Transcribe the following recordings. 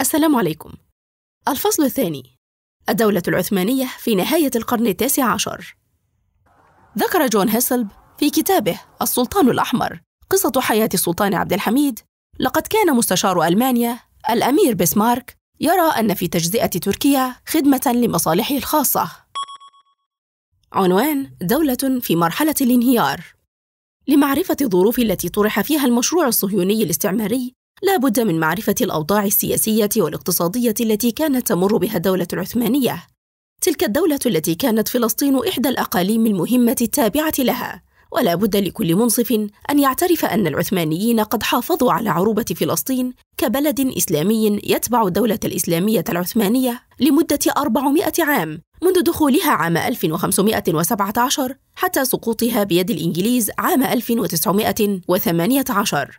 السلام عليكم الفصل الثاني الدولة العثمانية في نهاية القرن التاسع عشر ذكر جون هيسلب في كتابه السلطان الأحمر قصة حياة السلطان عبد الحميد لقد كان مستشار ألمانيا الأمير بسمارك يرى أن في تجزئة تركيا خدمة لمصالحه الخاصة عنوان دولة في مرحلة الانهيار لمعرفة الظروف التي طرح فيها المشروع الصهيوني الاستعماري لا بد من معرفة الأوضاع السياسية والاقتصادية التي كانت تمر بها الدولة العثمانية تلك الدولة التي كانت فلسطين إحدى الأقاليم المهمة التابعة لها ولا بد لكل منصف أن يعترف أن العثمانيين قد حافظوا على عروبة فلسطين كبلد إسلامي يتبع الدولة الإسلامية العثمانية لمدة 400 عام منذ دخولها عام 1517 حتى سقوطها بيد الإنجليز عام 1918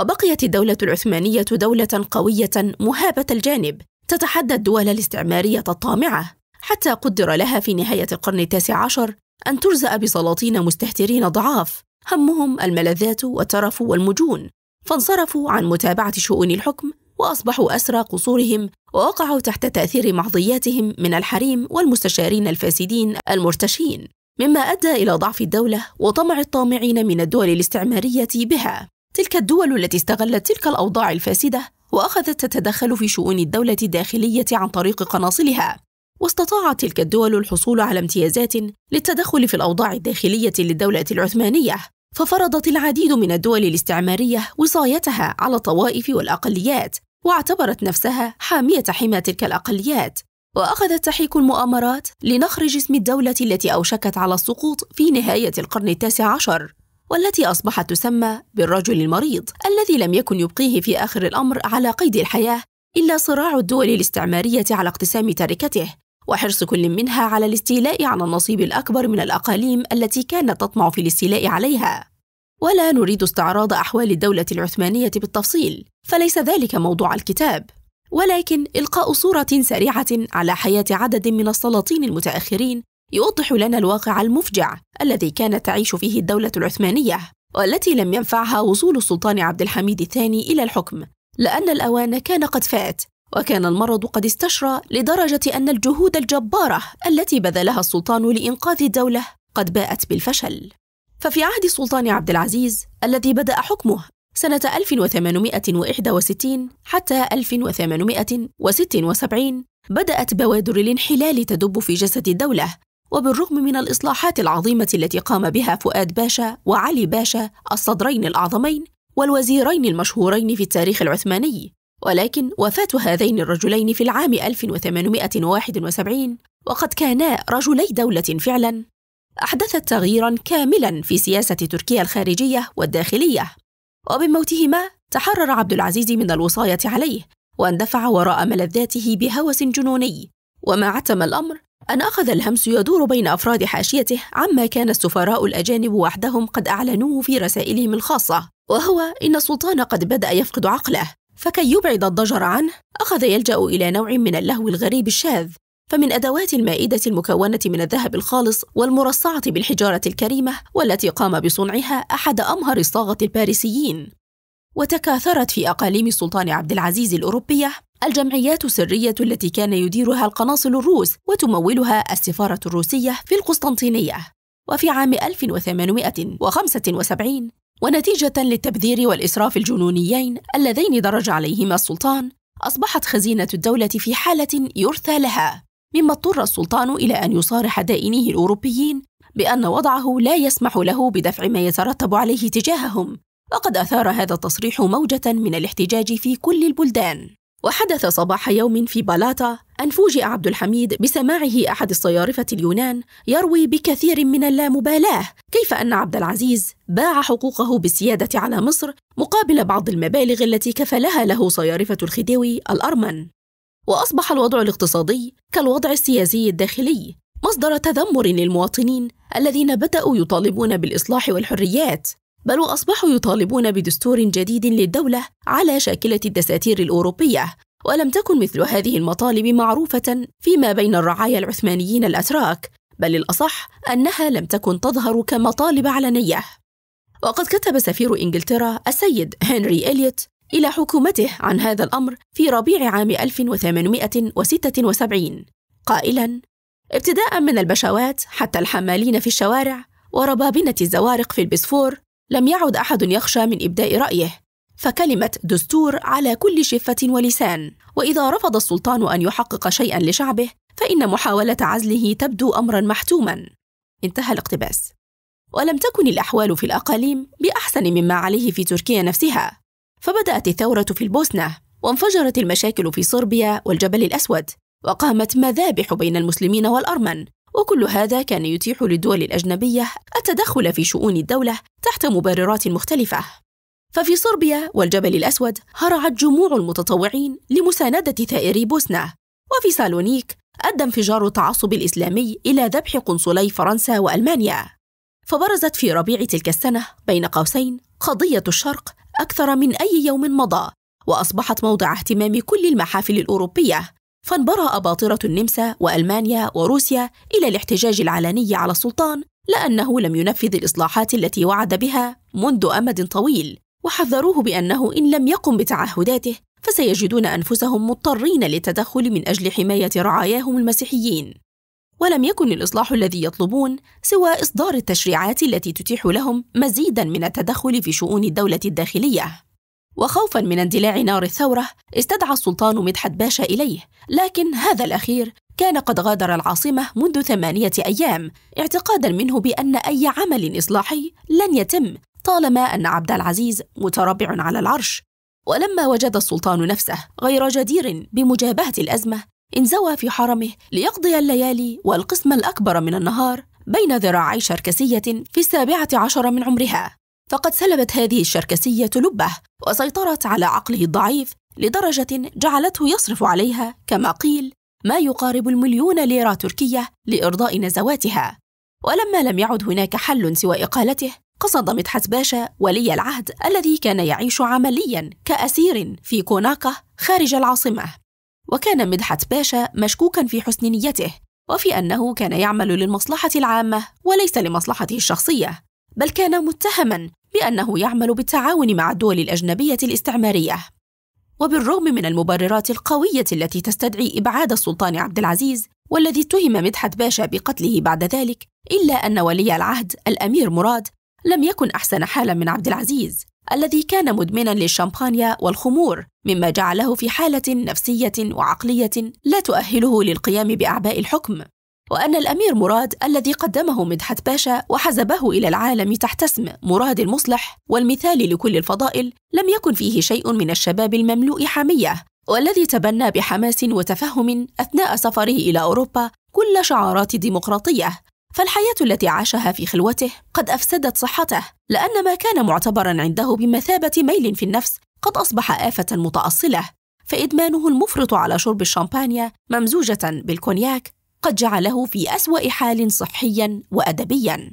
وبقيت الدولة العثمانية دولة قوية مهابة الجانب تتحدى الدول الاستعمارية الطامعة حتى قدر لها في نهاية القرن التاسع عشر أن ترزأ بسلاطين مستهترين ضعاف همهم الملذات والترف والمجون فانصرفوا عن متابعة شؤون الحكم وأصبحوا أسرى قصورهم ووقعوا تحت تأثير معضياتهم من الحريم والمستشارين الفاسدين المرتشين مما أدى إلى ضعف الدولة وطمع الطامعين من الدول الاستعمارية بها تلك الدول التي استغلت تلك الأوضاع الفاسدة وأخذت تتدخل في شؤون الدولة الداخلية عن طريق قناصلها واستطاعت تلك الدول الحصول على امتيازات للتدخل في الأوضاع الداخلية للدولة العثمانية ففرضت العديد من الدول الاستعمارية وصايتها على الطوائف والأقليات واعتبرت نفسها حامية حمى تلك الأقليات وأخذت تحيك المؤامرات لنخر جسم الدولة التي أوشكت على السقوط في نهاية القرن التاسع عشر والتي أصبحت تسمى بالرجل المريض الذي لم يكن يبقيه في آخر الأمر على قيد الحياة إلا صراع الدول الاستعمارية على اقتسام تركته وحرص كل منها على الاستيلاء على النصيب الأكبر من الأقاليم التي كانت تطمع في الاستيلاء عليها ولا نريد استعراض أحوال الدولة العثمانية بالتفصيل فليس ذلك موضوع الكتاب ولكن إلقاء صورة سريعة على حياة عدد من السلاطين المتأخرين يوضح لنا الواقع المفجع الذي كانت تعيش فيه الدولة العثمانية والتي لم ينفعها وصول السلطان عبد الحميد الثاني إلى الحكم لأن الأوان كان قد فات وكان المرض قد استشرى لدرجة أن الجهود الجبارة التي بذلها السلطان لإنقاذ الدولة قد باءت بالفشل ففي عهد السلطان عبد العزيز الذي بدأ حكمه سنة 1861 حتى 1876 بدأت بوادر الانحلال تدب في جسد الدولة وبالرغم من الإصلاحات العظيمة التي قام بها فؤاد باشا وعلي باشا الصدرين الأعظمين والوزيرين المشهورين في التاريخ العثماني ولكن وفاة هذين الرجلين في العام 1871 وقد كانا رجلي دولة فعلا أحدثت تغييرا كاملا في سياسة تركيا الخارجية والداخلية وبموتهما تحرر عبد العزيز من الوصاية عليه واندفع وراء ملذاته بهوس جنوني وما عتم الأمر أن أخذ الهمس يدور بين أفراد حاشيته عما كان السفراء الأجانب وحدهم قد أعلنوه في رسائلهم الخاصة وهو إن السلطان قد بدأ يفقد عقله فكي يبعد الضجر عنه أخذ يلجأ إلى نوع من اللهو الغريب الشاذ فمن أدوات المائدة المكونة من الذهب الخالص والمرصعة بالحجارة الكريمة والتي قام بصنعها أحد أمهر الصاغة الباريسيين وتكاثرت في أقاليم السلطان عبد العزيز الأوروبية الجمعيات السرية التي كان يديرها القناصل الروس وتمولها السفارة الروسية في القسطنطينية وفي عام 1875 ونتيجة للتبذير والإسراف الجنونيين اللذين درج عليهما السلطان أصبحت خزينة الدولة في حالة يرثى لها مما اضطر السلطان إلى أن يصارح دائنيه الأوروبيين بأن وضعه لا يسمح له بدفع ما يترتب عليه تجاههم وقد أثار هذا التصريح موجة من الاحتجاج في كل البلدان وحدث صباح يوم في بالاتا أن فوجئ عبد الحميد بسماعه أحد الصيارفة اليونان يروي بكثير من اللامبالاة كيف أن عبد العزيز باع حقوقه بالسيادة على مصر مقابل بعض المبالغ التي كفلها له صيارفة الخديوي الأرمن وأصبح الوضع الاقتصادي كالوضع السياسي الداخلي مصدر تذمر للمواطنين الذين بدأوا يطالبون بالإصلاح والحريات بل وأصبحوا يطالبون بدستور جديد للدولة على شاكلة الدساتير الأوروبية ولم تكن مثل هذه المطالب معروفة فيما بين الرعايا العثمانيين الأتراك بل الأصح أنها لم تكن تظهر كمطالب علنية وقد كتب سفير إنجلترا السيد هنري إليوت إلى حكومته عن هذا الأمر في ربيع عام 1876 قائلاً ابتداء من البشوات حتى الحمالين في الشوارع وربابنة الزوارق في البسفور لم يعد أحد يخشى من إبداء رأيه فكلمة دستور على كل شفة ولسان وإذا رفض السلطان أن يحقق شيئا لشعبه فإن محاولة عزله تبدو أمرا محتوما انتهى الاقتباس ولم تكن الأحوال في الأقاليم بأحسن مما عليه في تركيا نفسها فبدأت الثورة في البوسنة وانفجرت المشاكل في صربيا والجبل الأسود وقامت مذابح بين المسلمين والأرمن وكل هذا كان يتيح للدول الأجنبية التدخل في شؤون الدولة تحت مبررات مختلفة ففي صربيا والجبل الأسود هرعت جموع المتطوعين لمساندة ثائري بوسنا وفي سالونيك أدى انفجار التعصب الإسلامي إلى ذبح قنصلي فرنسا وألمانيا فبرزت في ربيع تلك السنة بين قوسين قضية الشرق أكثر من أي يوم مضى وأصبحت موضع اهتمام كل المحافل الأوروبية فانبرى أباطرة النمسا وألمانيا وروسيا إلى الاحتجاج العلني على السلطان لأنه لم ينفذ الإصلاحات التي وعد بها منذ أمد طويل وحذروه بأنه إن لم يقم بتعهداته فسيجدون أنفسهم مضطرين للتدخل من أجل حماية رعاياهم المسيحيين ولم يكن الإصلاح الذي يطلبون سوى إصدار التشريعات التي تتيح لهم مزيدا من التدخل في شؤون الدولة الداخلية وخوفا من اندلاع نار الثورة استدعى السلطان مدحت باشا إليه لكن هذا الأخير كان قد غادر العاصمة منذ ثمانية أيام اعتقادا منه بأن أي عمل إصلاحي لن يتم طالما أن عبد العزيز متربع على العرش ولما وجد السلطان نفسه غير جدير بمجابهة الأزمة انزوى في حرمه ليقضي الليالي والقسم الأكبر من النهار بين ذراعي شركسية في السابعة عشر من عمرها فقد سلبت هذه الشركسية لبه وسيطرت على عقله الضعيف لدرجة جعلته يصرف عليها كما قيل ما يقارب المليون ليرة تركية لإرضاء نزواتها ولما لم يعد هناك حل سوى إقالته قصد مدحت باشا ولي العهد الذي كان يعيش عمليا كأسير في كوناكا خارج العاصمة وكان مدحت باشا مشكوكا في حسن نيته وفي أنه كان يعمل للمصلحة العامة وليس لمصلحته الشخصية بل كان متهما بأنه يعمل بالتعاون مع الدول الأجنبية الاستعمارية وبالرغم من المبررات القوية التي تستدعي إبعاد السلطان عبد العزيز والذي اتهم مدحت باشا بقتله بعد ذلك إلا أن ولي العهد الأمير مراد لم يكن أحسن حالا من عبد العزيز الذي كان مدمنا للشامبانيا والخمور مما جعله في حالة نفسية وعقلية لا تؤهله للقيام بأعباء الحكم وأن الأمير مراد الذي قدمه مدحت باشا وحزبه إلى العالم تحت اسم مراد المصلح والمثال لكل الفضائل لم يكن فيه شيء من الشباب المملوء حمية والذي تبنى بحماس وتفهم أثناء سفره إلى أوروبا كل شعارات ديمقراطية فالحياة التي عاشها في خلوته قد أفسدت صحته لأن ما كان معتبرا عنده بمثابة ميل في النفس قد أصبح آفة متأصلة فإدمانه المفرط على شرب الشامبانيا ممزوجة بالكونياك قد جعله في أسوأ حال صحيا وأدبيا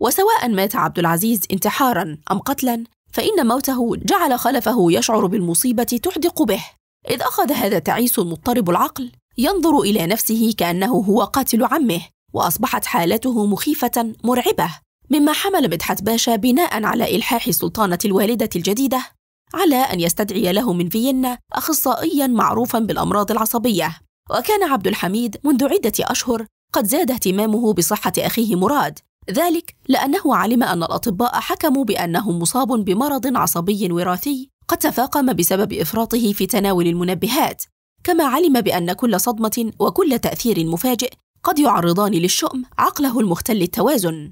وسواء مات عبد العزيز انتحارا أم قتلا فإن موته جعل خلفه يشعر بالمصيبة تحدق به إذ أخذ هذا تعيس مضطرب العقل ينظر إلى نفسه كأنه هو قاتل عمه وأصبحت حالته مخيفة مرعبة مما حمل مدحت باشا بناء على إلحاح سلطانة الوالدة الجديدة على أن يستدعي له من فيينا أخصائيا معروفا بالأمراض العصبية وكان عبد الحميد منذ عدة أشهر قد زاد اهتمامه بصحة أخيه مراد ذلك لأنه علم أن الأطباء حكموا بأنه مصاب بمرض عصبي وراثي قد تفاقم بسبب إفراطه في تناول المنبهات كما علم بأن كل صدمة وكل تأثير مفاجئ قد يعرضان للشؤم عقله المختل التوازن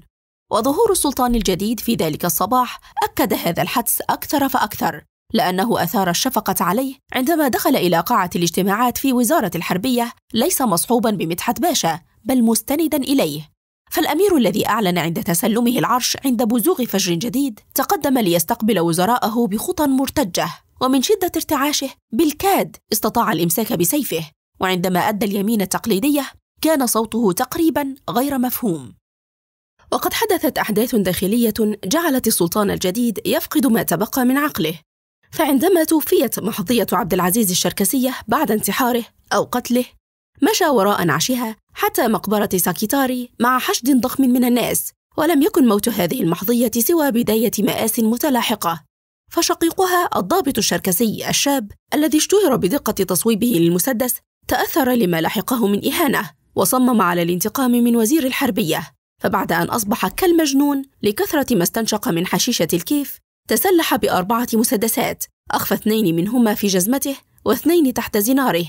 وظهور السلطان الجديد في ذلك الصباح أكد هذا الحدس أكثر فأكثر لأنه أثار الشفقة عليه عندما دخل إلى قاعة الاجتماعات في وزارة الحربية ليس مصحوبا بمدحت باشا بل مستندا إليه فالأمير الذي أعلن عند تسلمه العرش عند بزوغ فجر جديد تقدم ليستقبل وزراءه بخطى مرتجة ومن شدة ارتعاشه بالكاد استطاع الإمساك بسيفه وعندما أدى اليمين التقليدية كان صوته تقريبا غير مفهوم وقد حدثت أحداث داخلية جعلت السلطان الجديد يفقد ما تبقى من عقله فعندما توفيت محظية عبد العزيز الشركسية بعد انتحاره أو قتله مشى وراء نعشها حتى مقبرة ساكيتاري مع حشد ضخم من الناس ولم يكن موت هذه المحظية سوى بداية مآس متلاحقة فشقيقها الضابط الشركسي الشاب الذي اشتهر بدقة تصويبه للمسدس تأثر لما لحقه من إهانة وصمم على الانتقام من وزير الحربية فبعد أن أصبح كالمجنون لكثرة ما استنشق من حشيشة الكيف تسلح بأربعة مسدسات أخفى اثنين منهما في جزمته واثنين تحت زناره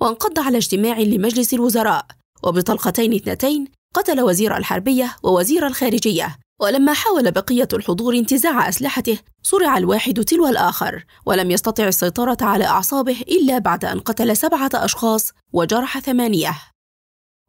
وانقض على اجتماع لمجلس الوزراء وبطلقتين اثنتين قتل وزير الحربية ووزير الخارجية ولما حاول بقية الحضور انتزاع أسلحته صرع الواحد تلو الآخر ولم يستطع السيطرة على أعصابه إلا بعد أن قتل سبعة أشخاص وجرح ثمانية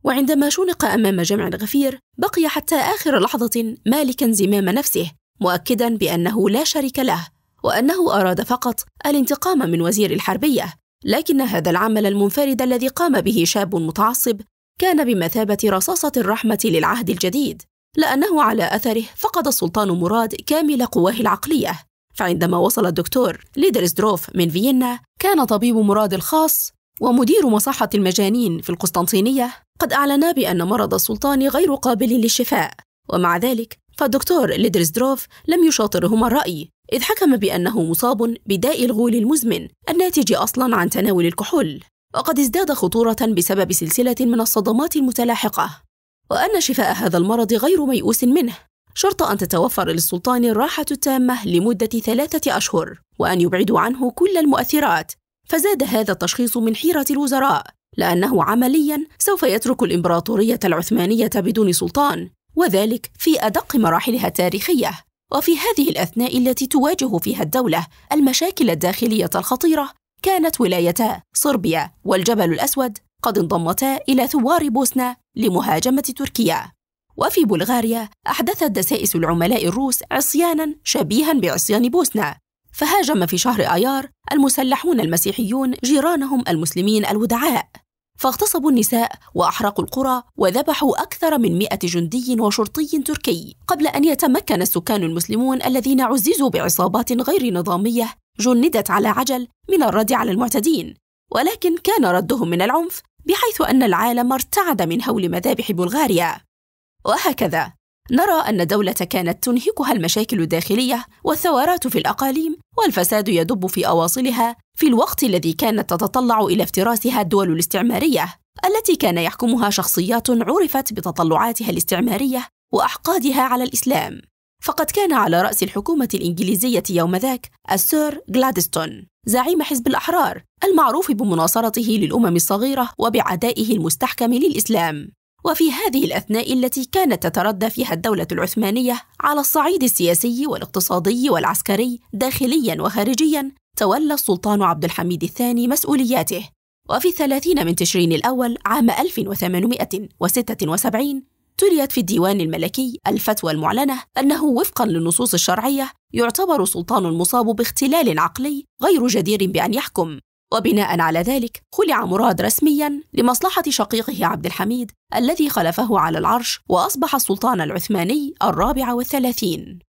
وعندما شنق أمام جمع غفير بقي حتى آخر لحظة مالكا زمام نفسه مؤكدا بانه لا شريك له وانه اراد فقط الانتقام من وزير الحربيه لكن هذا العمل المنفرد الذي قام به شاب متعصب كان بمثابه رصاصه الرحمه للعهد الجديد لانه على اثره فقد السلطان مراد كامل قواه العقليه فعندما وصل الدكتور ليدرزدروف من فيينا كان طبيب مراد الخاص ومدير مصحة المجانين في القسطنطينية قد أعلنا بأن مرض السلطان غير قابل للشفاء ومع ذلك فالدكتور ليدرزدروف لم يشاطرهما الرأي إذ حكم بأنه مصاب بداء الغول المزمن الناتج أصلا عن تناول الكحول وقد ازداد خطورة بسبب سلسلة من الصدمات المتلاحقة وأن شفاء هذا المرض غير ميؤوس منه شرط أن تتوفر للسلطان الراحة التامة لمدة ثلاثة أشهر وأن يبعدوا عنه كل المؤثرات فزاد هذا التشخيص من حيرة الوزراء لأنه عمليا سوف يترك الإمبراطورية العثمانية بدون سلطان وذلك في أدق مراحلها التاريخية وفي هذه الأثناء التي تواجه فيها الدولة المشاكل الداخلية الخطيرة كانت ولايتا صربيا والجبل الأسود قد انضمتا إلى ثوار بوسنا لمهاجمة تركيا وفي بلغاريا أحدثت دسائس العملاء الروس عصيانا شبيها بعصيان بوسنا فهاجم في شهر آيار المسلحون المسيحيون جيرانهم المسلمين الودعاء فاغتصبوا النساء وأحرقوا القرى وذبحوا أكثر من مئة جندي وشرطي تركي قبل أن يتمكن السكان المسلمون الذين عززوا بعصابات غير نظامية جندت على عجل من الرد على المعتدين ولكن كان ردهم من العنف بحيث أن العالم ارتعد من هول مذابح بلغاريا وهكذا نرى أن دولة كانت تنهكها المشاكل الداخلية والثورات في الأقاليم والفساد يدب في أواصلها في الوقت الذي كانت تتطلع إلى افتراسها الدول الاستعمارية التي كان يحكمها شخصيات عرفت بتطلعاتها الاستعمارية وأحقادها على الإسلام فقد كان على رأس الحكومة الإنجليزية يوم ذاك السير جلادستون زعيم حزب الأحرار المعروف بمناصرته للأمم الصغيرة وبعدائه المستحكم للإسلام وفي هذه الأثناء التي كانت تتردى فيها الدولة العثمانية على الصعيد السياسي والاقتصادي والعسكري داخليا وخارجيا تولى السلطان عبد الحميد الثاني مسؤولياته وفي الثلاثين من تشرين الأول عام 1876 تليت في الديوان الملكي الفتوى المعلنة أنه وفقا للنصوص الشرعية يعتبر سلطان مصاب باختلال عقلي غير جدير بأن يحكم وبناء على ذلك خلع مراد رسميا لمصلحة شقيقه عبد الحميد الذي خلفه على العرش وأصبح السلطان العثماني الرابع والثلاثين